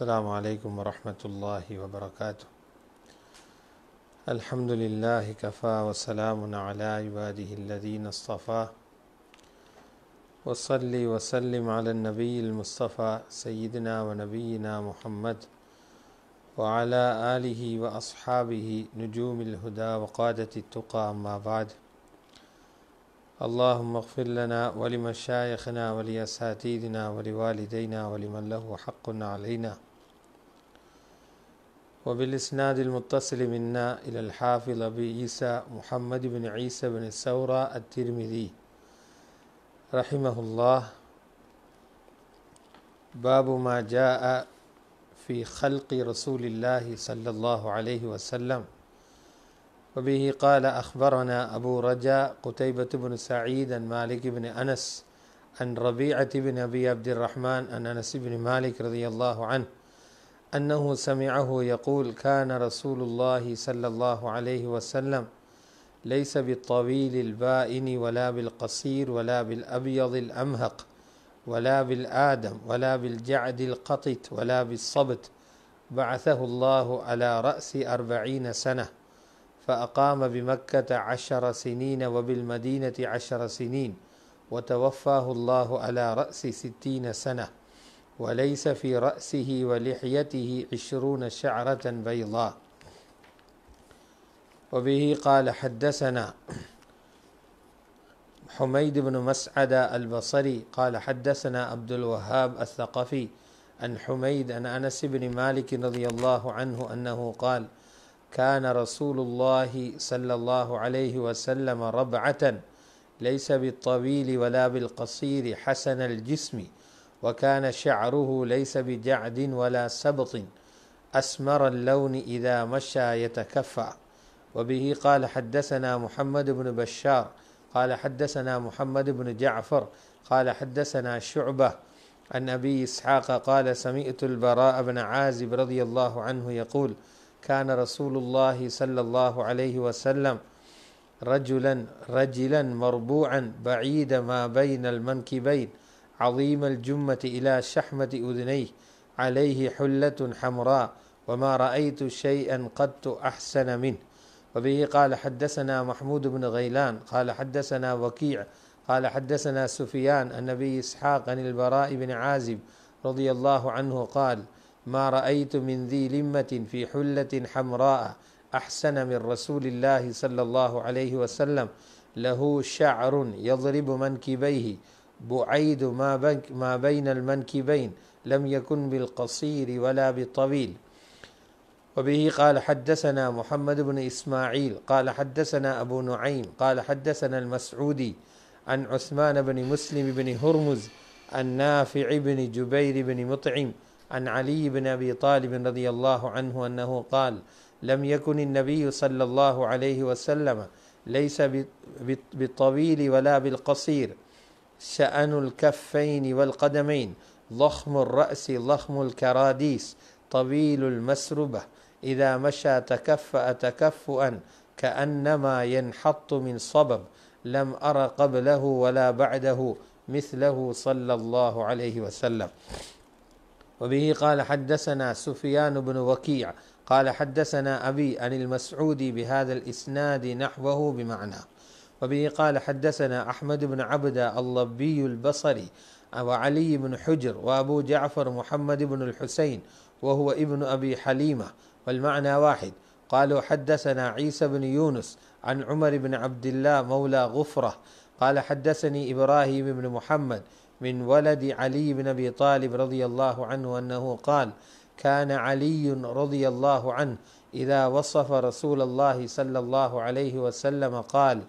السلام عليكم ورحمة الله وبركاته الحمد لله كفى وسلام على عباده الذين اصطفى وصلي وسلم على النبي المصطفى سيدنا ونبينا محمد وعلى آله وأصحابه نجوم الهدى وقادة التقى أما بعد اللهم اغفر لنا ولمشايخنا ولأساتذتنا ولوالدينا ولمن له حق علينا وبالإسناد المتصل منا إلى الحافظ أبي عيسى محمد بن عيسى بن الثورة الترمذي رحمه الله باب ما جاء في خلق رسول الله صلى الله عليه وسلم وبه قال أخبرنا أبو رجاء قتيبة بن سعيد عن مالك بن أنس عن ربيعة بن أبي عبد الرحمن عن أنس بن مالك رضي الله عنه أنه سمعه يقول كان رسول الله صلى الله عليه وسلم ليس بالطويل البائن ولا بالقصير ولا بالأبيض الأمهق ولا بالآدم ولا بالجعد القطط ولا بالصبت بعثه الله على رأس أربعين سنة فأقام بمكة عشر سنين وبالمدينة عشر سنين وتوفاه الله على رأس ستين سنة وليس في رأسه ولحيته عشرون شعرة بيضاء وبه قال حدثنا حميد بن مسعد البصري قال حدثنا عبد الوهاب الثقفي عن حميد عن انس بن مالك رضي الله عنه انه قال كان رسول الله صلى الله عليه وسلم ربعه ليس بالطويل ولا بالقصير حسن الجسم وكان شعره ليس بجعد ولا سبط أسمر اللون إذا مشى يتكفى وبه قال حدثنا محمد بن بشار قال حدثنا محمد بن جعفر قال حدثنا شعبة عن أبي إسحاق قال سمعت البراء بن عازب رضي الله عنه يقول كان رسول الله صلى الله عليه وسلم رجلا رجلا مربوعا بعيد ما بين المنكبين عظيم الجمة إلى شحمة أذنيه عليه حلة حمراء وما رأيت شيئا قط أحسن منه وبه قال حدثنا محمود بن غيلان قال حدثنا وكيع قال حدثنا سفيان النبي إسحاق عن البراء بن عازب رضي الله عنه قال ما رأيت من ذي لمة في حلة حمراء أحسن من رسول الله صلى الله عليه وسلم له شعر يضرب منكبيه بعيد ما, ما بين المنكبين لم يكن بالقصير ولا بالطويل وبه قال حدثنا محمد بن إسماعيل قال حدثنا أبو نعيم قال حدثنا المسعودي عن عثمان بن مسلم بن هرمز عن نافع بن جبير بن مطعم عن علي بن أبي طالب رضي الله عنه أنه قال لم يكن النبي صلى الله عليه وسلم ليس بالطويل ولا بالقصير شأن الكفين والقدمين ضخم الرأس ضخم الكراديس طويل المسربة إذا مشى تكفأ تكفؤا كأنما ينحط من صبب لم أر قبله ولا بعده مثله صلى الله عليه وسلم وبه قال حدثنا سفيان بن وكيع قال حدثنا أبي عن المسعودي بهذا الإسناد نحوه بمعنى وبه قال حدثنا أحمد بن عبد اللبي البصري وعلي بن حجر وأبو جعفر محمد بن الحسين وهو ابن أبي حليمة والمعنى واحد قالوا حدثنا عيسى بن يونس عن عمر بن عبد الله مولى غفرة قال حدثني إبراهيم بن محمد من ولد علي بن أبي طالب رضي الله عنه أنه قال كان علي رضي الله عنه إذا وصف رسول الله صلى الله عليه وسلم قال: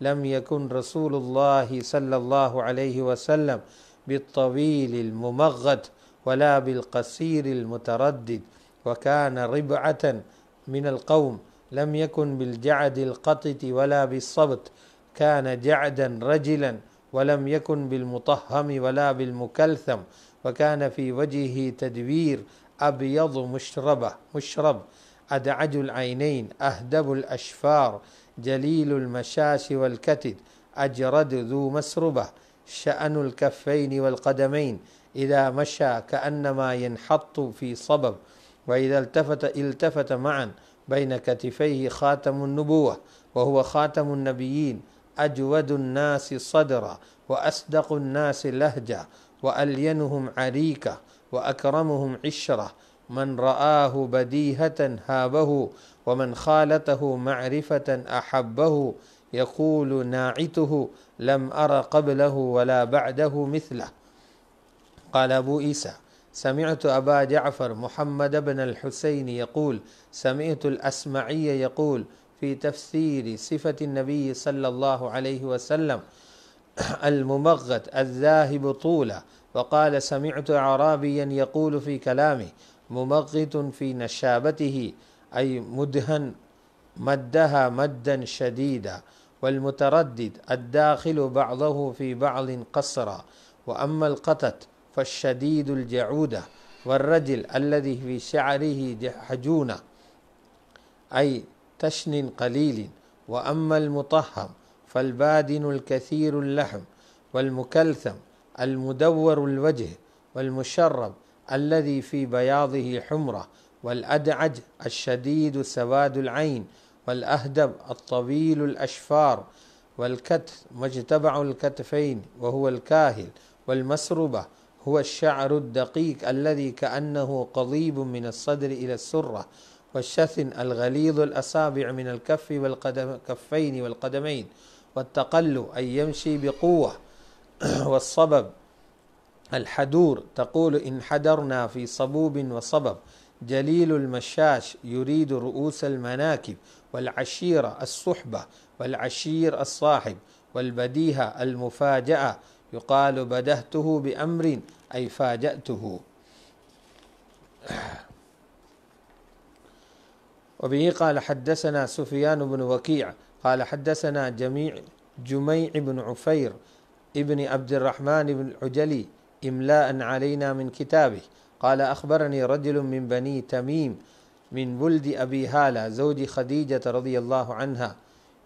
لم يكن رسول الله صلى الله عليه وسلم بالطويل الممغد ولا بالقصير المتردد وكان ربعة من القوم لم يكن بالجعد القطط ولا بالصبت كان جعدا رجلا ولم يكن بالمطهم ولا بالمكلثم وكان في وجهه تدوير أبيض مشربة مشرب أدعج العينين أهدب الأشفار جليل المشاش والكتد أجرد ذو مسربة شأن الكفين والقدمين إذا مشى كأنما ينحط في صبب وإذا التفت التفت معا بين كتفيه خاتم النبوة وهو خاتم النبيين أجود الناس صدرا وأصدق الناس لهجة وألينهم عريكة وأكرمهم عشرة من رآه بديهة هابه ومن خالته معرفة أحبه يقول ناعته لم أر قبله ولا بعده مثله قال أبو عيسى سمعت أبا جعفر محمد بن الحسين يقول سمعت الأسمعي يقول في تفسير صفة النبي صلى الله عليه وسلم الممغت الذاهب طولا وقال سمعت أعرابيا يقول في كلامه ممغط في نشابته أي مدهن مدها مدا شديدا والمتردد الداخل بعضه في بعض قصرا وأما القطط فالشديد الجعودة والرجل الذي في شعره حجونة أي تشن قليل وأما المطهم فالبادن الكثير اللحم والمكلثم المدور الوجه والمشرب الذي في بياضه حمرة والأدعج الشديد سواد العين والأهدب الطويل الأشفار والكتف مجتبع الكتفين وهو الكاهل والمسربة هو الشعر الدقيق الذي كأنه قضيب من الصدر إلى السرة والشثن الغليظ الأصابع من الكف والكفين والقدمين والتقلو أن يمشي بقوة والصبب الحدور تقول إن حدرنا في صبوب وصبب جليل المشاش يريد رؤوس المناكب والعشيرة الصحبة والعشير الصاحب والبديهة المفاجأة يقال بدهته بأمر أي فاجأته وبه قال حدثنا سفيان بن وكيع قال حدثنا جميع جميع بن عفير ابن عبد الرحمن بن العجلي إملاء علينا من كتابه قال أخبرني رجل من بني تميم من ولد أبي هالة زوج خديجة رضي الله عنها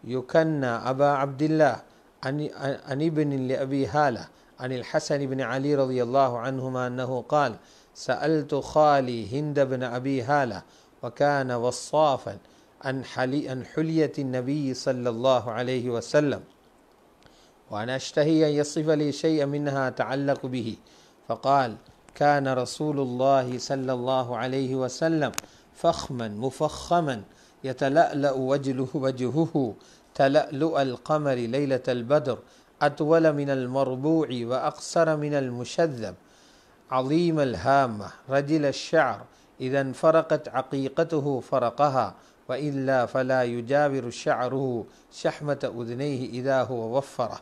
يكنى أبا عبد الله عن ابن لأبي هالة عن الحسن بن علي رضي الله عنهما أنه قال سألت خالي هند بن أبي هالة وكان وصافا عن حلية النبي صلى الله عليه وسلم وأنا أشتهي أن يصف لي شيئا منها أتعلق به فقال كان رسول الله صلى الله عليه وسلم فخما مفخما يتلألأ وجهه وجهه تلألؤ القمر ليلة البدر أطول من المربوع وأقصر من المشذب عظيم الهامة رجل الشعر إذا انفرقت عقيقته فرقها وإلا فلا يجاور شعره شحمة أذنيه إذا هو وفره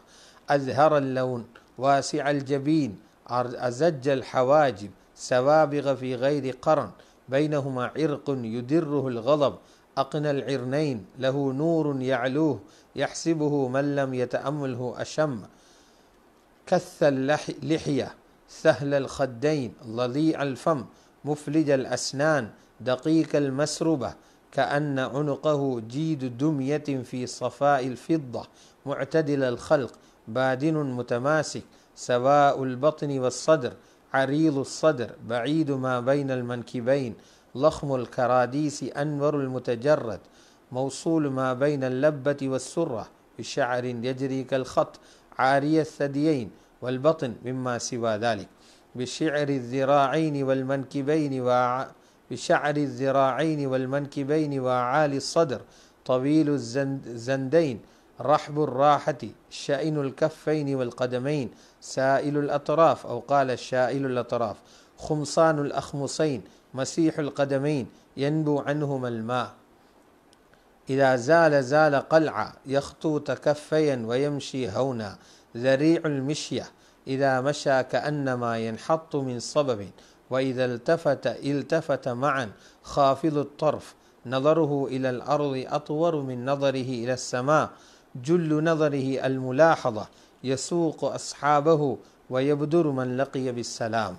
أزهر اللون واسع الجبين أزج الحواجب سوابغ في غير قرن بينهما عرق يدره الغضب أقنى العرنين له نور يعلوه يحسبه من لم يتأمله أشم كث اللحية سهل الخدين ظليع الفم مفلج الأسنان دقيق المسربة كأن عنقه جيد دمية في صفاء الفضة معتدل الخلق بادن متماسك سواء البطن والصدر عريض الصدر بعيد ما بين المنكبين لخم الكراديس أنور المتجرد موصول ما بين اللبة والسرة بشعر يجري كالخط عاري الثديين والبطن مما سوى ذلك بشعر الذراعين والمنكبين وع... بشعر الذراعين والمنكبين وأعالي الصدر طويل الزندين رحب الراحة شائن الكفين والقدمين سائل الأطراف أو قال شائل الأطراف خمصان الأخمصين مسيح القدمين ينبو عنهما الماء إذا زال زال قلعا يخطو تكفيا ويمشي هونا ذريع المشية إذا مشى كأنما ينحط من صبب وإذا التفت التفت معا خافض الطرف نظره إلى الأرض أطور من نظره إلى السماء جل نظره الملاحظة يسوق أصحابه ويبدر من لقي بالسلام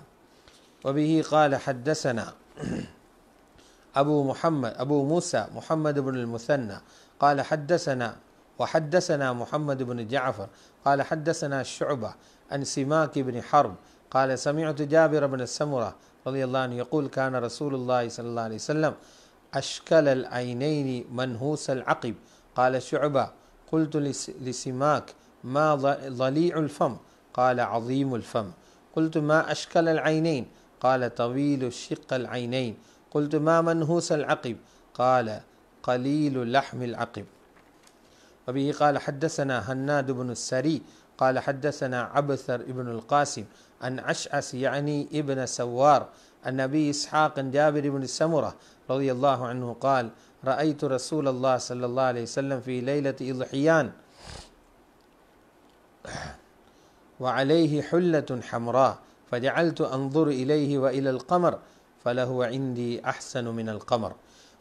وبه قال حدثنا أبو محمد أبو موسى محمد بن المثنى قال حدثنا وحدثنا محمد بن جعفر قال حدثنا الشعبة عن سماك بن حرب قال سمعت جابر بن السمرة رضي الله عنه يقول كان رسول الله صلى الله عليه وسلم أشكل العينين منهوس العقب قال شعبة قلت لسماك ما ضليع الفم قال عظيم الفم قلت ما أشكل العينين قال طويل الشق العينين قلت ما منهوس العقب قال قليل لحم العقب وبه قال حدثنا هناد بن السري قال حدثنا عبثر بن القاسم عن عشعس يعني ابن سوار عن أبي إسحاق جابر بن سمرة رضي الله عنه قال رأيت رسول الله صلى الله عليه وسلم في ليلة إضحيان وعليه حلة حمراء فجعلت أنظر إليه وإلى القمر فلهو عندي أحسن من القمر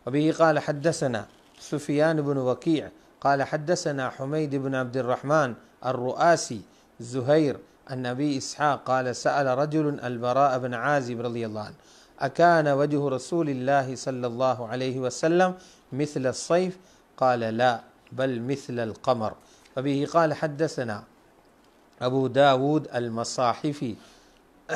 وبه قال حدثنا سفيان بن وكيع قال حدثنا حميد بن عبد الرحمن الرؤاسي زهير النبي إسحاق قال سأل رجل البراء بن عازب رضي الله عنه أكان وجه رسول الله صلى الله عليه وسلم مثل الصيف قال لا بل مثل القمر فبه قال حدثنا أبو داود المصاحفي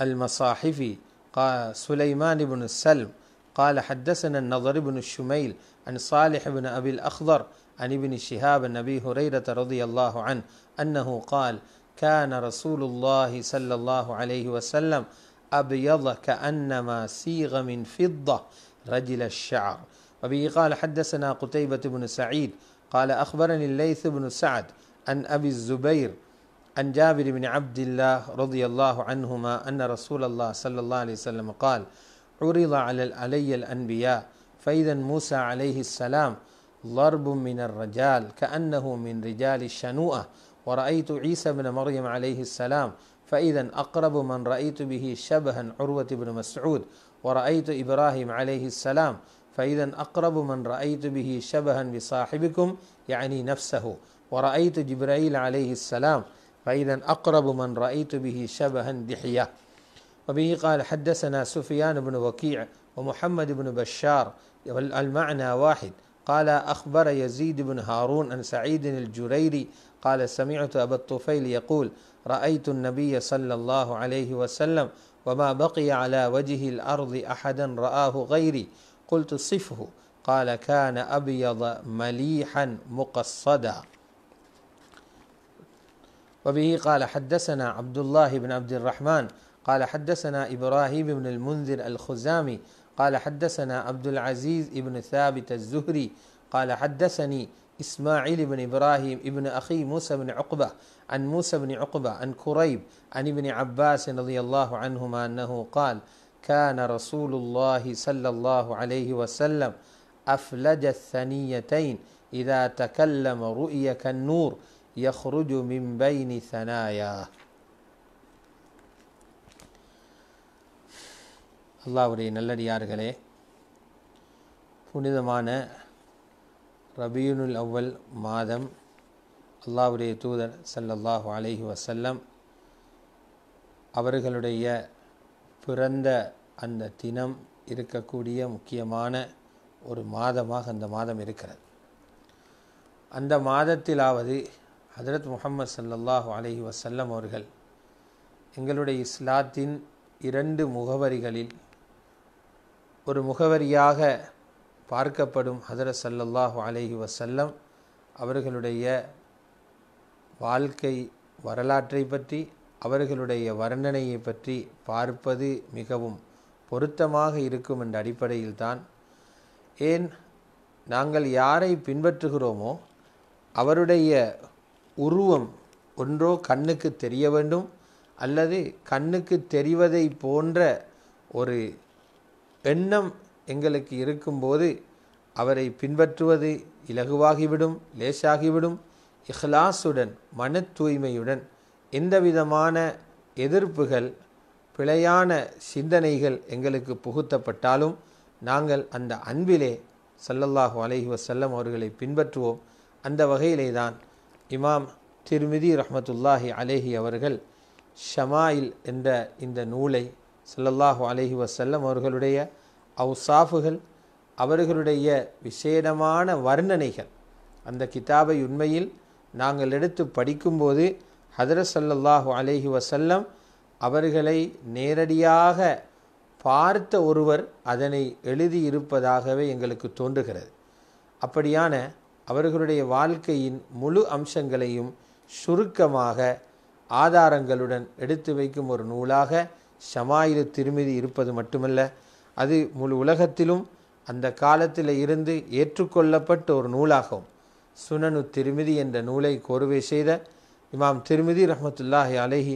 المصاحفي قال سليمان بن السلم قال حدثنا النضر بن الشميل عن صالح بن أبي الأخضر عن ابن شهاب النبي هريرة رضي الله عنه أنه قال كان رسول الله صلى الله عليه وسلم أبيض كأنما سيغ من فضة رجل الشعر وبه قال حدثنا قتيبة بن سعيد قال أخبرني الليث بن سعد عن أبي الزبير عن جابر بن عبد الله رضي الله عنهما أن رسول الله صلى الله عليه وسلم قال عرض على علي الأنبياء فإذا موسى عليه السلام ضرب من الرجال كأنه من رجال الشنوءة ورأيت عيسى بن مريم عليه السلام فإذا أقرب من رأيت به شبها عروة بن مسعود ورأيت إبراهيم عليه السلام فإذا أقرب من رأيت به شبها بصاحبكم يعني نفسه ورأيت جبرائيل عليه السلام فإذا أقرب من رأيت به شبها دحية وبه قال حدثنا سفيان بن وكيع ومحمد بن بشار المعنى واحد قال أخبر يزيد بن هارون عن سعيد الجريري قال سمعت أبا الطفيل يقول رأيت النبي صلى الله عليه وسلم وما بقي على وجه الأرض أحدا رآه غيري قلت صفه قال كان أبيض مليحا مقصدا وبه قال حدثنا عبد الله بن عبد الرحمن قال حدثنا إبراهيم بن المنذر الخزامي قال حدثنا عبد العزيز بن ثابت الزهري قال حدثني إسماعيل بن إبراهيم ابن أخي موسى بن عقبة عن موسى بن عقبة عن كريب عن ابن عباس رضي الله عنهما أنه قال كان رسول الله صلى الله عليه وسلم أفلج الثنيتين إذا تكلم رؤي كالنور يخرج من بين ثنايا الله ثناياه அல்லாவுடைய நல்லடியார்களே புனிதமான ரபியுனுல் அவ்வல் மாதம் அல்லாவுடைய தூதர் சல்லல்லாஹு அலஹி வசல்லம் அவர்களுடைய பிறந்த அந்த தினம் இருக்கக்கூடிய முக்கியமான ஒரு மாதமாக அந்த மாதம் இருக்கிறது அந்த மாதத்திலாவது ஹதரத் முகமது சல்லல்லாஹு அலஹி வசல்லம் அவர்கள் எங்களுடைய இஸ்லாத்தின் இரண்டு முகவரிகளில் ஒரு முகவரியாக பார்க்கப்படும் ஹதர சல்லல்லாஹு அலஹி வசல்லம் அவர்களுடைய வாழ்க்கை வரலாற்றை பற்றி அவர்களுடைய வர்ணனையை பற்றி பார்ப்பது மிகவும் பொருத்தமாக இருக்கும் என்ற அடிப்படையில்தான் ஏன் நாங்கள் யாரை பின்பற்றுகிறோமோ அவருடைய உருவம் ஒன்றோ கண்ணுக்கு தெரிய வேண்டும் அல்லது கண்ணுக்கு தெரிவதை போன்ற ஒரு எண்ணம் எங்களுக்கு இருக்கும்போது அவரை பின்பற்றுவது இலகுவாகிவிடும் லேசாகிவிடும் இஹ்லாசுடன் மன தூய்மையுடன் எந்தவிதமான எதிர்ப்புகள் பிழையான சிந்தனைகள் எங்களுக்கு புகுத்தப்பட்டாலும் நாங்கள் அந்த அன்பிலே சல்லல்லாஹு அலைஹி வசல்லம் அவர்களை பின்பற்றுவோம் அந்த வகையிலே தான் இமாம் திருமிதி ரஹமத்துல்லாஹி அலேஹி அவர்கள் ஷமாயில் என்ற இந்த நூலை சல்லல்லாஹு அலஹி வசல்லம் அவர்களுடைய அவுசாஃபுகள் அவர்களுடைய விசேடமான வர்ணனைகள் அந்த கிதாபை உண்மையில் நாங்கள் எடுத்து படிக்கும்போது ஹதரத் சல்லல்லாஹு அலஹி வசல்லம் அவர்களை நேரடியாக பார்த்த ஒருவர் அதனை எழுதியிருப்பதாகவே எங்களுக்கு தோன்றுகிறது அப்படியான அவர்களுடைய வாழ்க்கையின் முழு அம்சங்களையும் சுருக்கமாக ஆதாரங்களுடன் எடுத்து வைக்கும் ஒரு நூலாக ஷமாயிரு திருமிதி இருப்பது மட்டுமல்ல அது முழு உலகத்திலும் அந்த காலத்தில் இருந்து ஏற்றுக்கொள்ளப்பட்ட ஒரு நூலாகும் சுனனு திருமிதி என்ற நூலை கோர்வை செய்த இமாம் திருமிதி ரஹமத்துல்லாஹி அலேஹி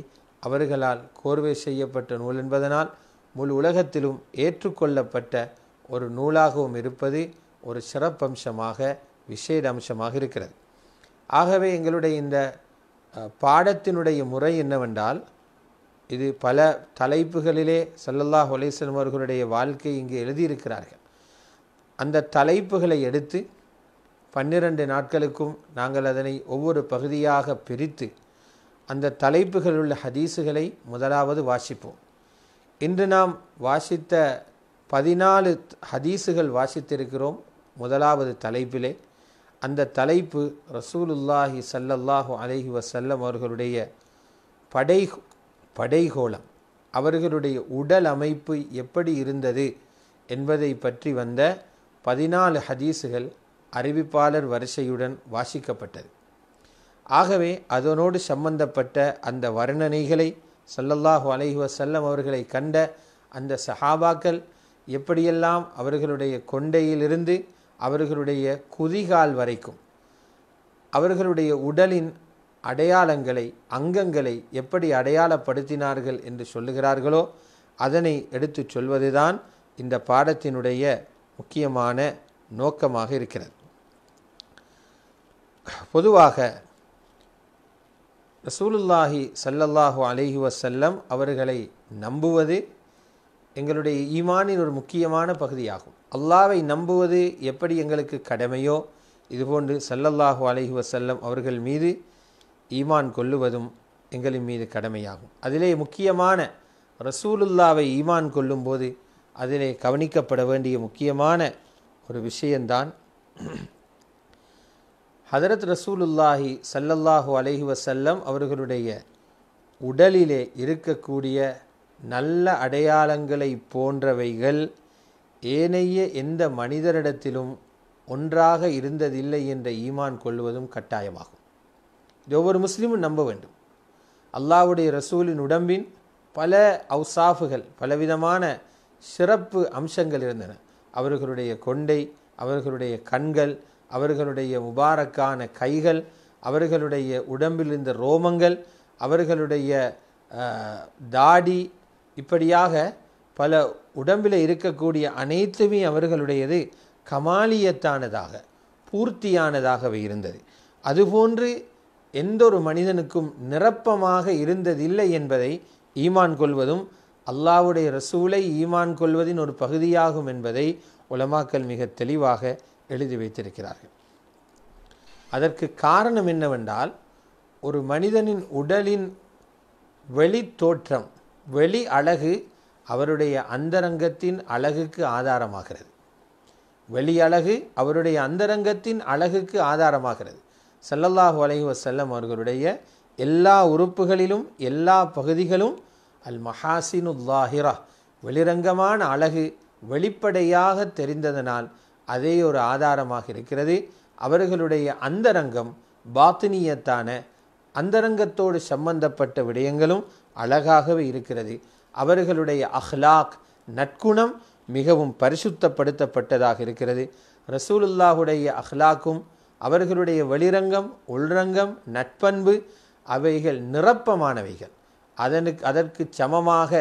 அவர்களால் கோர்வை செய்யப்பட்ட நூல் என்பதனால் முழு உலகத்திலும் ஏற்றுக்கொள்ளப்பட்ட ஒரு நூலாகவும் இருப்பது ஒரு சிறப்பம்சமாக விசேட அம்சமாக இருக்கிறது ஆகவே எங்களுடைய இந்த பாடத்தினுடைய முறை என்னவென்றால் இது பல தலைப்புகளிலே சல்லல்லா ஹொலேசன் அவர்களுடைய வாழ்க்கை இங்கு எழுதியிருக்கிறார்கள் அந்த தலைப்புகளை எடுத்து பன்னிரண்டு நாட்களுக்கும் நாங்கள் அதனை ஒவ்வொரு பகுதியாக பிரித்து அந்த தலைப்புகள் உள்ள ஹதீஸுகளை முதலாவது வாசிப்போம் இன்று நாம் வாசித்த பதினாலு ஹதீஸுகள் வாசித்திருக்கிறோம் முதலாவது தலைப்பிலே அந்த தலைப்பு ரசூலுல்லாஹி சல்லல்லாஹு அலஹி வசல்லம் அவர்களுடைய படை படைகோலம் அவர்களுடைய உடல் அமைப்பு எப்படி இருந்தது என்பதை பற்றி வந்த பதினாலு ஹதீஸுகள் அறிவிப்பாளர் வரிசையுடன் வாசிக்கப்பட்டது ஆகவே அதனோடு சம்பந்தப்பட்ட அந்த வர்ணனைகளை சல்லல்லாஹு அலஹி வசல்லம் அவர்களை கண்ட அந்த சஹாபாக்கள் எப்படியெல்லாம் அவர்களுடைய கொண்டையிலிருந்து அவர்களுடைய குதிகால் வரைக்கும் அவர்களுடைய உடலின் அடையாளங்களை அங்கங்களை எப்படி அடையாளப்படுத்தினார்கள் என்று சொல்லுகிறார்களோ அதனை எடுத்து சொல்வதுதான் இந்த பாடத்தினுடைய முக்கியமான நோக்கமாக இருக்கிறது பொதுவாக ரசூலுல்லாஹி சல்லல்லாஹு அலஹி வசல்லம் அவர்களை நம்புவது எங்களுடைய ஈமானின் ஒரு முக்கியமான பகுதியாகும் அல்லாவை நம்புவது எப்படி எங்களுக்கு கடமையோ இதுபோன்று சல்லல்லாஹு அலஹி வசல்லம் அவர்கள் மீது ஈமான் கொள்ளுவதும் எங்களின் மீது கடமையாகும் அதிலே முக்கியமான ரசூலுல்லாவை ஈமான் கொள்ளும்போது அதிலே கவனிக்கப்பட வேண்டிய முக்கியமான ஒரு விஷயந்தான் ஹதரத் ரசூலுல்லாஹி சல்லல்லாஹு அலஹி வசல்லம் அவர்களுடைய உடலிலே இருக்கக்கூடிய நல்ல அடையாளங்களை போன்றவைகள் ஏனைய எந்த மனிதரிடத்திலும் ஒன்றாக இருந்ததில்லை என்ற ஈமான் கொள்வதும் கட்டாயமாகும் ஒவ்வொரு முஸ்லீமும் நம்ப வேண்டும் அல்லாவுடைய ரசூலின் உடம்பின் பல அவுசாஃபுகள் பலவிதமான சிறப்பு அம்சங்கள் இருந்தன அவர்களுடைய கொண்டை அவர்களுடைய கண்கள் அவர்களுடைய முபாரக்கான கைகள் அவர்களுடைய உடம்பில் இருந்த ரோமங்கள் அவர்களுடைய தாடி இப்படியாக பல உடம்பில் இருக்கக்கூடிய அனைத்துமே அவர்களுடையது கமாலியத்தானதாக பூர்த்தியானதாகவே இருந்தது அதுபோன்று எந்த ஒரு மனிதனுக்கும் நிரப்பமாக இருந்ததில்லை என்பதை ஈமான் கொள்வதும் அல்லாவுடைய ரசூலை ஈமான் கொள்வதின் ஒரு பகுதியாகும் என்பதை உலமாக்கல் மிக தெளிவாக எழுதி வைத்திருக்கிறார்கள் அதற்கு காரணம் என்னவென்றால் ஒரு மனிதனின் உடலின் வெளி தோற்றம் வெளி அழகு அவருடைய அந்தரங்கத்தின் அழகுக்கு ஆதாரமாகிறது வெளி அழகு அவருடைய அந்தரங்கத்தின் அழகுக்கு ஆதாரமாகிறது சல்லல்லாஹ் அலஹி வசல்லம் அவர்களுடைய எல்லா உறுப்புகளிலும் எல்லா பகுதிகளும் அல் மஹாசினுல்லாஹிரா வெளிரங்கமான அழகு வெளிப்படையாக தெரிந்ததனால் அதே ஒரு ஆதாரமாக இருக்கிறது அவர்களுடைய அந்தரங்கம் பாத்தினியத்தான அந்தரங்கத்தோடு சம்பந்தப்பட்ட விடயங்களும் அழகாகவே இருக்கிறது அவர்களுடைய அஹ்லாக் நற்குணம் மிகவும் பரிசுத்தப்படுத்தப்பட்டதாக இருக்கிறது ரசூலுல்லாஹுடைய அஹ்லாக்கும் அவர்களுடைய வெளிரங்கம் உள்ரங்கம் நட்பண்பு அவைகள் நிரப்பமானவைகள் அதனுக்கு அதற்கு சமமாக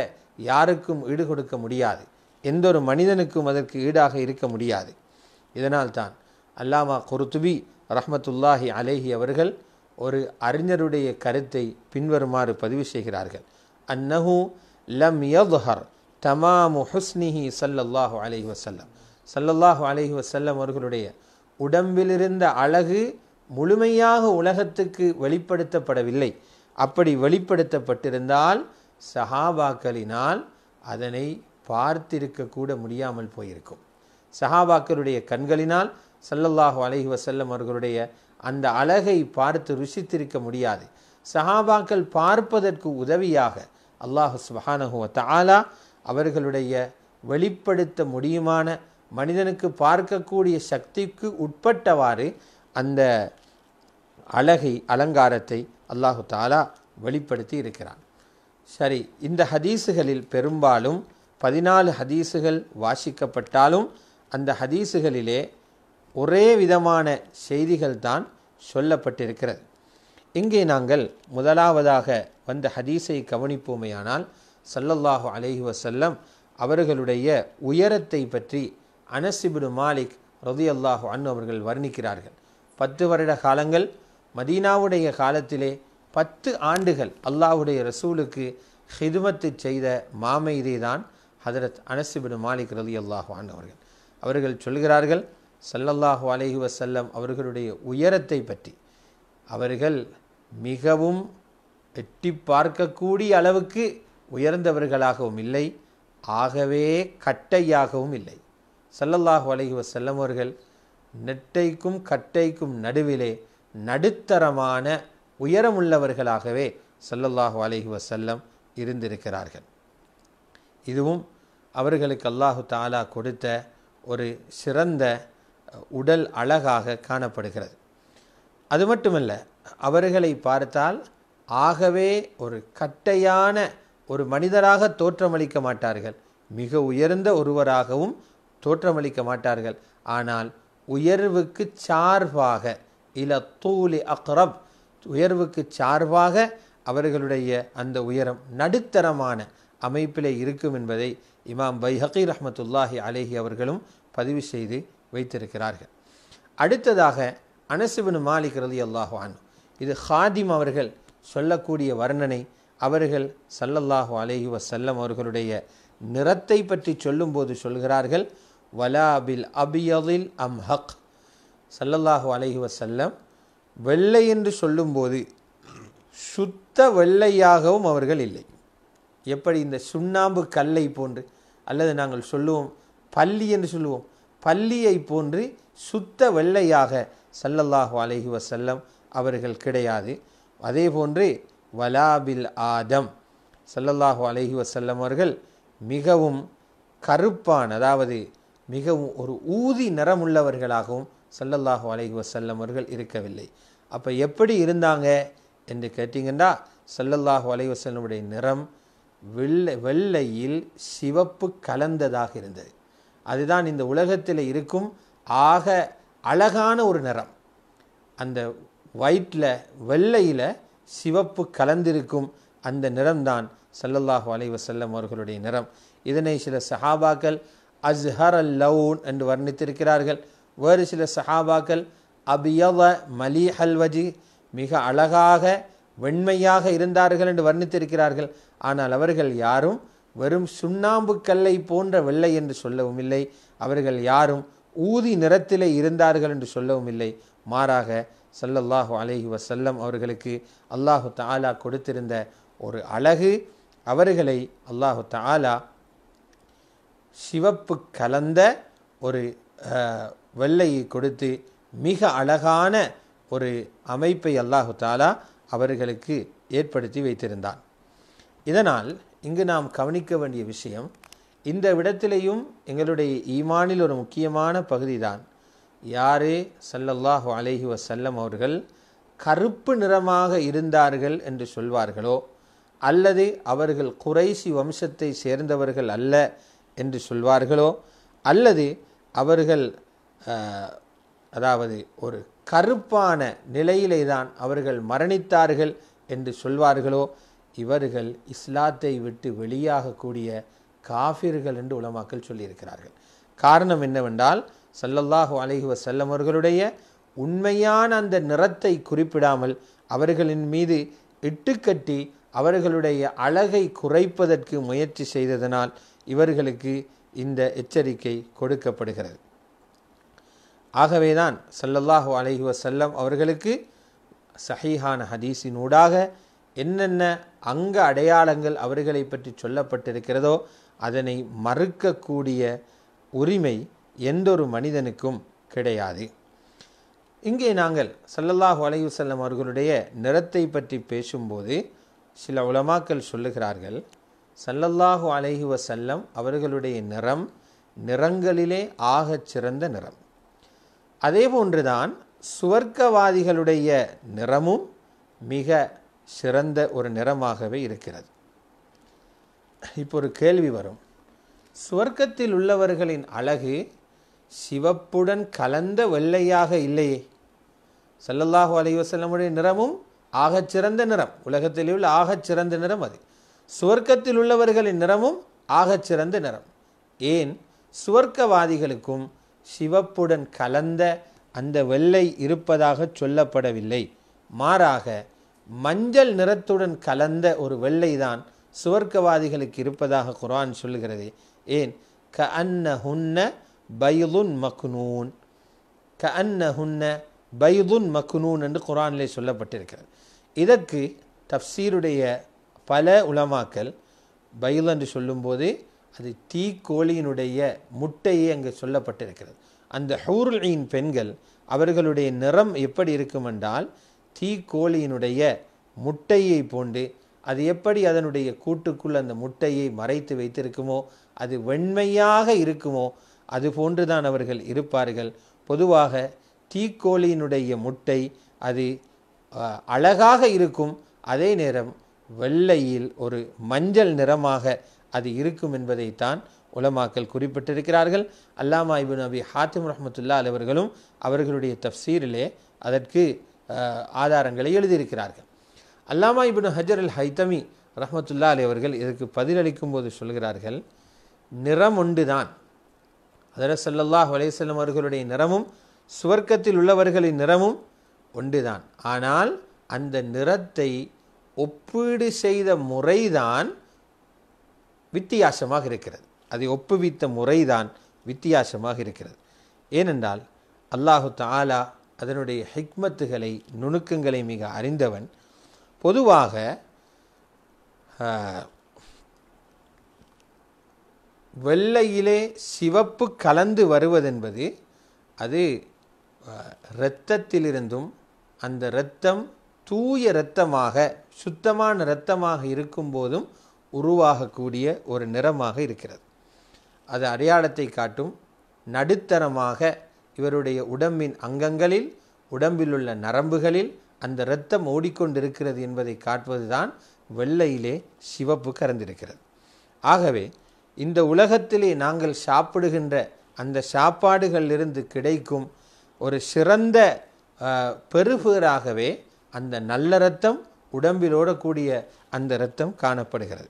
யாருக்கும் ஈடு கொடுக்க முடியாது எந்த ஒரு மனிதனுக்கும் அதற்கு ஈடாக இருக்க முடியாது இதனால்தான் அல்லாமா குருத்துபி ரஹமத்துல்லாஹி அலேஹி அவர்கள் ஒரு அறிஞருடைய கருத்தை பின்வருமாறு பதிவு செய்கிறார்கள் அன்னஹு லம் யதுஹர் தமாமு ஹுஸ்னிஹி சல்லல்லாஹு அலஹி வசல்லம் சல்லல்லாஹு அலஹி வசல்லம் அவர்களுடைய உடம்பிலிருந்த அழகு முழுமையாக உலகத்துக்கு வெளிப்படுத்தப்படவில்லை அப்படி வெளிப்படுத்தப்பட்டிருந்தால் சஹாபாக்களினால் அதனை பார்த்திருக்க கூட முடியாமல் போயிருக்கும் சஹாபாக்களுடைய கண்களினால் சல்லல்லாஹு அலஹி வசல்லம் அவர்களுடைய அந்த அழகை பார்த்து ருசித்திருக்க முடியாது சஹாபாக்கள் பார்ப்பதற்கு உதவியாக அல்லாஹு சுபஹானஹுவ தாலா அவர்களுடைய வெளிப்படுத்த முடியுமான மனிதனுக்கு பார்க்கக்கூடிய சக்திக்கு உட்பட்டவாறு அந்த அழகை அலங்காரத்தை அல்லாஹு தாலா வெளிப்படுத்தி இருக்கிறான் சரி இந்த ஹதீஸுகளில் பெரும்பாலும் பதினாலு ஹதீஸுகள் வாசிக்கப்பட்டாலும் அந்த ஹதீஸுகளிலே ஒரே விதமான செய்திகள் தான் சொல்லப்பட்டிருக்கிறது இங்கே நாங்கள் முதலாவதாக வந்த ஹதீஸை கவனிப்போமையானால் சல்லல்லாஹு அலஹி வசல்லம் அவர்களுடைய உயரத்தை பற்றி அனசிபுடு மாலிக் ரதி அல்லாஹு அன் அவர்கள் வர்ணிக்கிறார்கள் பத்து வருட காலங்கள் மதீனாவுடைய காலத்திலே பத்து ஆண்டுகள் அல்லாஹுடைய ரசூலுக்கு ஹிதுமத்து செய்த மாமைதே தான் ஹதரத் அனசிபுடு மாலிக் ரதி அல்லாஹான் அவர்கள் அவர்கள் சொல்கிறார்கள் சல்லல்லாஹு அலஹி வசல்லம் அவர்களுடைய உயரத்தை பற்றி அவர்கள் மிகவும் எட்டி பார்க்கக்கூடிய அளவுக்கு உயர்ந்தவர்களாகவும் இல்லை ஆகவே கட்டையாகவும் இல்லை சல்லல்லாஹு அலஹி வசல்லம் அவர்கள் நெட்டைக்கும் கட்டைக்கும் நடுவிலே நடுத்தரமான உயரமுள்ளவர்களாகவே சல்லல்லாஹு அலஹி வசல்லம் இருந்திருக்கிறார்கள் இதுவும் அவர்களுக்கு அல்லாஹு தாலா கொடுத்த ஒரு சிறந்த உடல் அழகாக காணப்படுகிறது அது மட்டுமல்ல அவர்களை பார்த்தால் ஆகவே ஒரு கட்டையான ஒரு மனிதராக தோற்றமளிக்க மாட்டார்கள் மிக உயர்ந்த ஒருவராகவும் தோற்றமளிக்க மாட்டார்கள் ஆனால் உயர்வுக்கு சார்பாக இல தூலி அக்ரப் உயர்வுக்கு சார்பாக அவர்களுடைய அந்த உயரம் நடுத்தரமான அமைப்பிலே இருக்கும் என்பதை இமாம் பைஹக்கி ரஹமத்துல்லாஹி அலேஹி அவர்களும் பதிவு செய்து வைத்திருக்கிறார்கள் அடுத்ததாக அனசுபின் மாலிக் ரதி அல்லாஹான் இது ஹாதிம் அவர்கள் சொல்லக்கூடிய வர்ணனை அவர்கள் சல்லல்லாஹு அலேஹி வசல்லம் அவர்களுடைய நிறத்தை பற்றி சொல்லும்போது சொல்கிறார்கள் வலாபில் அபியதில் அம் ஹக் சல்லல்லாஹு அலஹி வசல்லம் வெள்ளை என்று சொல்லும்போது சுத்த வெள்ளையாகவும் அவர்கள் இல்லை எப்படி இந்த சுண்ணாம்பு கல்லை போன்று அல்லது நாங்கள் சொல்லுவோம் பள்ளி என்று சொல்லுவோம் பள்ளியை போன்று சுத்த வெள்ளையாக சல்லல்லாஹு அலஹி வசல்லம் அவர்கள் கிடையாது அதே போன்று வலாபில் ஆதம் சல்லல்லாஹு அலஹி வசல்லம் அவர்கள் மிகவும் கருப்பான் அதாவது மிகவும் ஒரு ஊதி நிறமுள்ளவர்களாகவும் சல்லல்லாஹு அலைஹி வசல்லம் அவர்கள் இருக்கவில்லை அப்போ எப்படி இருந்தாங்க என்று கேட்டிங்கன்னா சல்லல்லாஹு அலைஹி வசல்லமுடைய நிறம் வெள்ளை வெள்ளையில் சிவப்பு கலந்ததாக இருந்தது அதுதான் இந்த உலகத்தில் இருக்கும் ஆக அழகான ஒரு நிறம் அந்த ஒயிட்டில் வெள்ளையில் சிவப்பு கலந்திருக்கும் அந்த நிறம்தான் சல்லல்லாஹு அலைவசல்லம் அவர்களுடைய நிறம் இதனை சில சஹாபாக்கள் அஸ்ஹர் அல் லவுன் என்று வர்ணித்திருக்கிறார்கள் வேறு சில சஹாபாக்கள் அபியவ மலி ஹல்வஜி மிக அழகாக வெண்மையாக இருந்தார்கள் என்று வர்ணித்திருக்கிறார்கள் ஆனால் அவர்கள் யாரும் வெறும் சுண்ணாம்பு கல்லை போன்ற வெள்ளை என்று சொல்லவும் இல்லை அவர்கள் யாரும் ஊதி நிறத்திலே இருந்தார்கள் என்று சொல்லவும் இல்லை மாறாக சல்லல்லாஹு அலஹி வசல்லம் அவர்களுக்கு அல்லாஹு தாலா கொடுத்திருந்த ஒரு அழகு அவர்களை அல்லாஹு தாலா சிவப்பு கலந்த ஒரு வெள்ளையை கொடுத்து மிக அழகான ஒரு அமைப்பை அல்லாஹு தாலா அவர்களுக்கு ஏற்படுத்தி வைத்திருந்தான் இதனால் இங்கு நாம் கவனிக்க வேண்டிய விஷயம் இந்த விடத்திலேயும் எங்களுடைய ஈமானில் ஒரு முக்கியமான பகுதி தான் யாரே சல்லல்லாஹு அலஹி வசல்லம் அவர்கள் கருப்பு நிறமாக இருந்தார்கள் என்று சொல்வார்களோ அல்லது அவர்கள் குறைசி வம்சத்தை சேர்ந்தவர்கள் அல்ல என்று சொல்வார்களோ அல்லது அவர்கள் அதாவது ஒரு கருப்பான நிலையிலே தான் அவர்கள் மரணித்தார்கள் என்று சொல்வார்களோ இவர்கள் இஸ்லாத்தை விட்டு வெளியாகக்கூடிய காஃபிர்கள் என்று உலமாக்கல் சொல்லியிருக்கிறார்கள் காரணம் என்னவென்றால் சல்லல்லாஹு அலஹி வசல்லம் அவர்களுடைய உண்மையான அந்த நிறத்தை குறிப்பிடாமல் அவர்களின் மீது இட்டுக்கட்டி அவர்களுடைய அழகை குறைப்பதற்கு முயற்சி செய்ததனால் இவர்களுக்கு இந்த எச்சரிக்கை கொடுக்கப்படுகிறது ஆகவேதான் சல்லல்லாஹு அலஹி வசல்லம் அவர்களுக்கு சஹீஹான ஹதீஸினூடாக என்னென்ன அங்க அடையாளங்கள் அவர்களை பற்றி சொல்லப்பட்டிருக்கிறதோ அதனை மறுக்கக்கூடிய உரிமை எந்தொரு மனிதனுக்கும் கிடையாது இங்கே நாங்கள் சல்லல்லாஹு அலையுசல்லம் அவர்களுடைய நிறத்தை பற்றி பேசும்போது சில உலமாக்கள் சொல்லுகிறார்கள் சல்லல்லாஹு அலைஹி வசல்லம் அவர்களுடைய நிறம் நிறங்களிலே ஆகச் சிறந்த நிறம் அதே போன்றுதான் சுவர்க்கவாதிகளுடைய நிறமும் மிக சிறந்த ஒரு நிறமாகவே இருக்கிறது இப்போ ஒரு கேள்வி வரும் சுவர்க்கத்தில் உள்ளவர்களின் அழகு சிவப்புடன் கலந்த வெள்ளையாக இல்லையே சல்லல்லாஹு அலைவசல்லமுடைய நிறமும் ஆகச்சிறந்த நிறம் உலகத்திலே உள்ள ஆகச்சிறந்த நிறம் அது சுவர்க்கத்தில் உள்ளவர்களின் நிறமும் ஆகச்சிறந்த நிறம் ஏன் சுவர்க்கவாதிகளுக்கும் சிவப்புடன் கலந்த அந்த வெள்ளை இருப்பதாக சொல்லப்படவில்லை மாறாக மஞ்சள் நிறத்துடன் கலந்த ஒரு வெள்ளை தான் சுவர்க்கவாதிகளுக்கு இருப்பதாக குரான் சொல்கிறது ஏன் க அன்ன ஹுன்ன பைலுன் மக்னூன் க அன்ன ஹுன்ன பைதுன் மக்னூன் என்று குரானிலே சொல்லப்பட்டிருக்கிறது இதற்கு தப்சீருடைய பல உலமாக்கல் பயில் என்று சொல்லும்போது அது தீ கோழியினுடைய முட்டையே அங்கு சொல்லப்பட்டிருக்கிறது அந்த ஹூர்லியின் பெண்கள் அவர்களுடைய நிறம் எப்படி இருக்கும் என்றால் தீ கோழியினுடைய முட்டையை போன்று அது எப்படி அதனுடைய கூட்டுக்குள் அந்த முட்டையை மறைத்து வைத்திருக்குமோ அது வெண்மையாக இருக்குமோ அது போன்றுதான் அவர்கள் இருப்பார்கள் பொதுவாக தீக்கோழியினுடைய முட்டை அது அழகாக இருக்கும் அதே நேரம் வெள்ளையில் ஒரு மஞ்சள் நிறமாக அது இருக்கும் என்பதைத்தான் உலமாக்கல் குறிப்பிட்டிருக்கிறார்கள் அல்லாமா இபின் அபி ஹாத்திம் ரஹமத்துல்லா அவர்களும் அவர்களுடைய தப்சீரிலே அதற்கு ஆதாரங்களை எழுதியிருக்கிறார்கள் அல்லாமா இபின் ஹஜர் அல் ஹைத்தமி ரஹமத்துல்லா அலி அவர்கள் இதற்கு பதிலளிக்கும் போது சொல்கிறார்கள் நிறம் உண்டு தான் அதர சல்லல்லாஹ் வலைசல்லம் அவர்களுடைய நிறமும் சுவர்க்கத்தில் உள்ளவர்களின் நிறமும் ஒன்றுதான் ஆனால் அந்த நிறத்தை ஒப்பீடு செய்த முறைதான் வித்தியாசமாக இருக்கிறது அதை ஒப்புவித்த முறைதான் வித்தியாசமாக இருக்கிறது ஏனென்றால் அல்லாஹு தாலா அதனுடைய ஹிக்மத்துகளை நுணுக்கங்களை மிக அறிந்தவன் பொதுவாக வெள்ளையிலே சிவப்பு கலந்து வருவதென்பது அது இரத்தத்திலிருந்தும் அந்த இரத்தம் தூய இரத்தமாக சுத்தமான இரத்தமாக இருக்கும்போதும் உருவாகக்கூடிய ஒரு நிறமாக இருக்கிறது அது அடையாளத்தை காட்டும் நடுத்தரமாக இவருடைய உடம்பின் அங்கங்களில் உடம்பிலுள்ள நரம்புகளில் அந்த இரத்தம் ஓடிக்கொண்டிருக்கிறது என்பதை காட்டுவதுதான் வெள்ளையிலே சிவப்பு கறந்திருக்கிறது ஆகவே இந்த உலகத்திலே நாங்கள் சாப்பிடுகின்ற அந்த சாப்பாடுகளிலிருந்து கிடைக்கும் ஒரு சிறந்த பெருபேராகவே அந்த நல்ல இரத்தம் உடம்பிலோட கூடிய அந்த இரத்தம் காணப்படுகிறது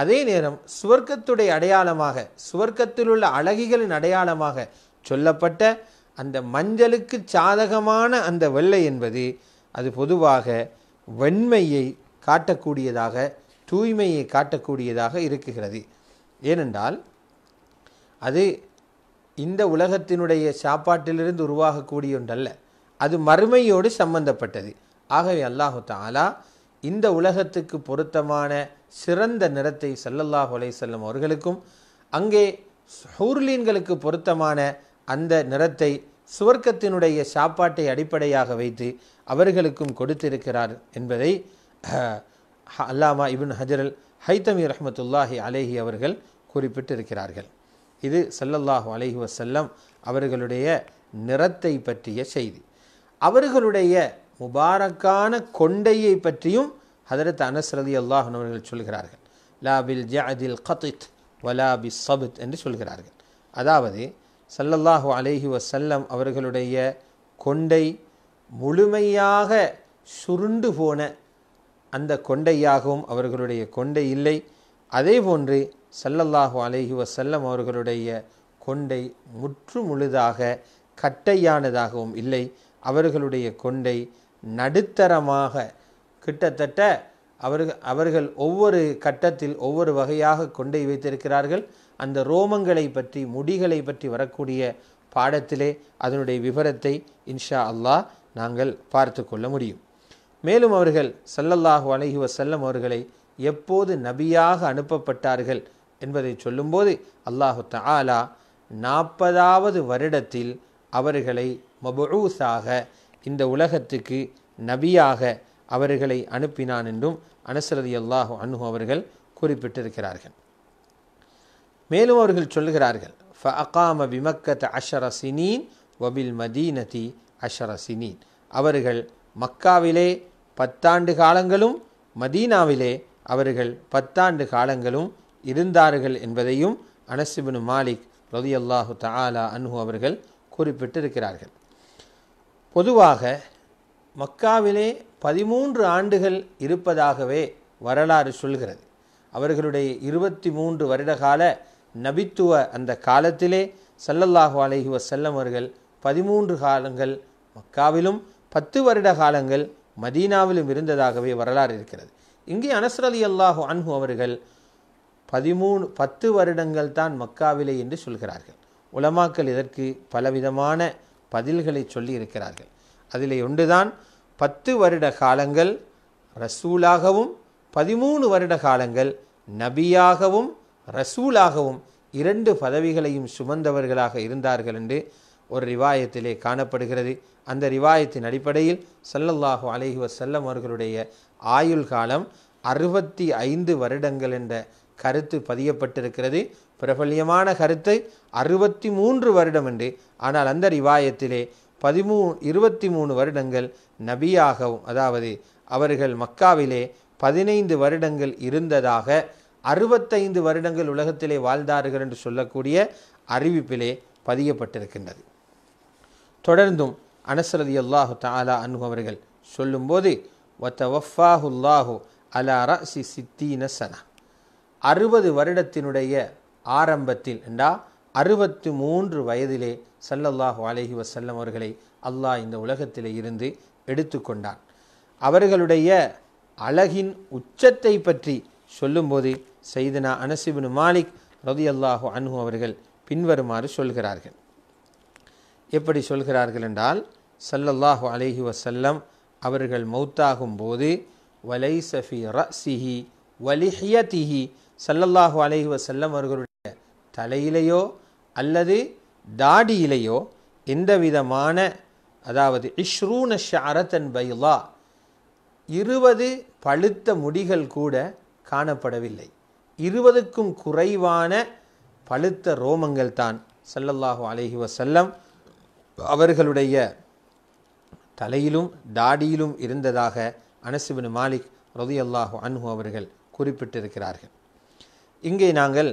அதே நேரம் சுவர்க்கத்துடைய அடையாளமாக சுவர்க்கத்தில் உள்ள அழகிகளின் அடையாளமாக சொல்லப்பட்ட அந்த மஞ்சளுக்கு சாதகமான அந்த வெள்ளை என்பது அது பொதுவாக வெண்மையை காட்டக்கூடியதாக தூய்மையை காட்டக்கூடியதாக இருக்குகிறது ஏனென்றால் அது இந்த உலகத்தினுடைய சாப்பாட்டிலிருந்து உருவாகக்கூடிய ஒன்றல்ல அது மறுமையோடு சம்பந்தப்பட்டது ஆகவே அல்லாஹு தாலா இந்த உலகத்துக்கு பொருத்தமான சிறந்த நிறத்தை சல்லல்லாஹ் செல்லும் அவர்களுக்கும் அங்கே ஹூர்லீன்களுக்கு பொருத்தமான அந்த நிறத்தை சுவர்க்கத்தினுடைய சாப்பாட்டை அடிப்படையாக வைத்து அவர்களுக்கும் கொடுத்திருக்கிறார் என்பதை அல்லாமா இபின் ஹஜரல் ஹைத்தமி ரஹமத்துல்லாஹி அலேஹி அவர்கள் குறிப்பிட்டிருக்கிறார்கள் இது சல்லல்லாஹு அலஹி வசல்லம் அவர்களுடைய நிறத்தை பற்றிய செய்தி அவர்களுடைய முபாரக்கான கொண்டையை பற்றியும் ஹதரத் அனஸ்ரதி அல்லாஹர்கள் அவர்கள் சொல்கிறார்கள் லா பில் ஜாதில் கத்தித் வலா பி சபுத் என்று சொல்கிறார்கள் அதாவது சல்லல்லாஹு அலேஹி வசல்லம் அவர்களுடைய கொண்டை முழுமையாக சுருண்டு போன அந்த கொண்டையாகவும் அவர்களுடைய கொண்டை இல்லை அதே போன்று சல்லல்லாஹு அலேஹி வசல்லம் அவர்களுடைய கொண்டை முற்று முழுதாக கட்டையானதாகவும் இல்லை அவர்களுடைய கொண்டை நடுத்தரமாக கிட்டத்தட்ட அவர்கள் அவர்கள் ஒவ்வொரு கட்டத்தில் ஒவ்வொரு வகையாக கொண்டே வைத்திருக்கிறார்கள் அந்த ரோமங்களை பற்றி முடிகளை பற்றி வரக்கூடிய பாடத்திலே அதனுடைய விவரத்தை இன்ஷா அல்லாஹ் நாங்கள் பார்த்து கொள்ள முடியும் மேலும் அவர்கள் சல்லல்லாஹு அலஹி வசல்லம் அவர்களை எப்போது நபியாக அனுப்பப்பட்டார்கள் என்பதை சொல்லும்போது அல்லாஹு தஆலா நாற்பதாவது வருடத்தில் அவர்களை மபூஸாக இந்த உலகத்துக்கு நபியாக அவர்களை அனுப்பினான் என்றும் அனுசரதி அல்லாஹு அனுகு அவர்கள் குறிப்பிட்டிருக்கிறார்கள் மேலும் அவர்கள் சொல்கிறார்கள் ஃப அகாம விமக்கத் அஷரசினீன் வபில் மதீனதி அஷரசினீன் அவர்கள் மக்காவிலே பத்தாண்டு காலங்களும் மதீனாவிலே அவர்கள் பத்தாண்டு காலங்களும் இருந்தார்கள் என்பதையும் அனசிபின் மாலிக் ரதியல்லாஹு தாலா அன்ஹு அவர்கள் குறிப்பிட்டிருக்கிறார்கள் பொதுவாக மக்காவிலே பதிமூன்று ஆண்டுகள் இருப்பதாகவே வரலாறு சொல்கிறது அவர்களுடைய இருபத்தி மூன்று வருடகால நபித்துவ அந்த காலத்திலே சல்லல்லாஹு அலஹி வசல்லம் அவர்கள் பதிமூன்று காலங்கள் மக்காவிலும் பத்து வருட காலங்கள் மதீனாவிலும் இருந்ததாகவே வரலாறு இருக்கிறது இங்கே அனசர் அலி அல்லாஹு அன்பு அவர்கள் பதிமூணு பத்து வருடங்கள் தான் மக்காவிலே என்று சொல்கிறார்கள் உலமாக்கள் இதற்கு பலவிதமான பதில்களை சொல்லி இருக்கிறார்கள் அதிலே ஒன்றுதான் பத்து வருட காலங்கள் ரசூலாகவும் பதிமூணு வருட காலங்கள் நபியாகவும் ரசூலாகவும் இரண்டு பதவிகளையும் சுமந்தவர்களாக இருந்தார்கள் என்று ஒரு ரிவாயத்திலே காணப்படுகிறது அந்த ரிவாயத்தின் அடிப்படையில் சல்லல்லாஹு அலஹி வசல்லம் அவர்களுடைய ஆயுள் காலம் அறுபத்தி ஐந்து வருடங்கள் என்ற கருத்து பதியப்பட்டிருக்கிறது பிரபல்யமான கருத்தை அறுபத்தி மூன்று வருடம் என்று ஆனால் அந்த ரிவாயத்திலே பதிமூ இருபத்தி மூணு வருடங்கள் நபியாகவும் அதாவது அவர்கள் மக்காவிலே பதினைந்து வருடங்கள் இருந்ததாக அறுபத்தைந்து வருடங்கள் உலகத்திலே வாழ்ந்தார்கள் என்று சொல்லக்கூடிய அறிவிப்பிலே பதியப்பட்டிருக்கின்றது தொடர்ந்தும் அனசரதி அல்லாஹு தாலா அன்பு அவர்கள் சொல்லும்போது ஒத்தவஃபாஹுல்லாஹு அலா ரசி சித்தீன சனா அறுபது வருடத்தினுடைய ஆரம்பத்தில் என்றா அறுபத்து மூன்று வயதிலே சல்லல்லாஹு அலஹி வசல்லம் அவர்களை அல்லாஹ் இந்த உலகத்திலே இருந்து எடுத்து கொண்டான் அவர்களுடைய அழகின் உச்சத்தை பற்றி சொல்லும்போது செய்தனா அனசிபின் மாலிக் ரதி அல்லாஹு அன்ஹு அவர்கள் பின்வருமாறு சொல்கிறார்கள் எப்படி சொல்கிறார்கள் என்றால் சல்லல்லாஹு அலஹி வசல்லம் அவர்கள் மௌத்தாகும் போது வலை சஃபி ரசிஹி வலிஹியதிஹி சல்லல்லாஹு அலஹி வசல்லம் அவர்களுடைய தலையிலேயோ அல்லது தாடியிலேயோ எந்த விதமான அதாவது இஷ்ரூன ஷாரதன் பைலா இருபது பழுத்த முடிகள் கூட காணப்படவில்லை இருபதுக்கும் குறைவான பழுத்த ரோமங்கள் தான் சல்லல்லாஹு அலஹி வசல்லம் அவர்களுடைய தலையிலும் தாடியிலும் இருந்ததாக அனசுபின் மாலிக் ரதி அன்ஹு அவர்கள் குறிப்பிட்டிருக்கிறார்கள் இங்கே நாங்கள்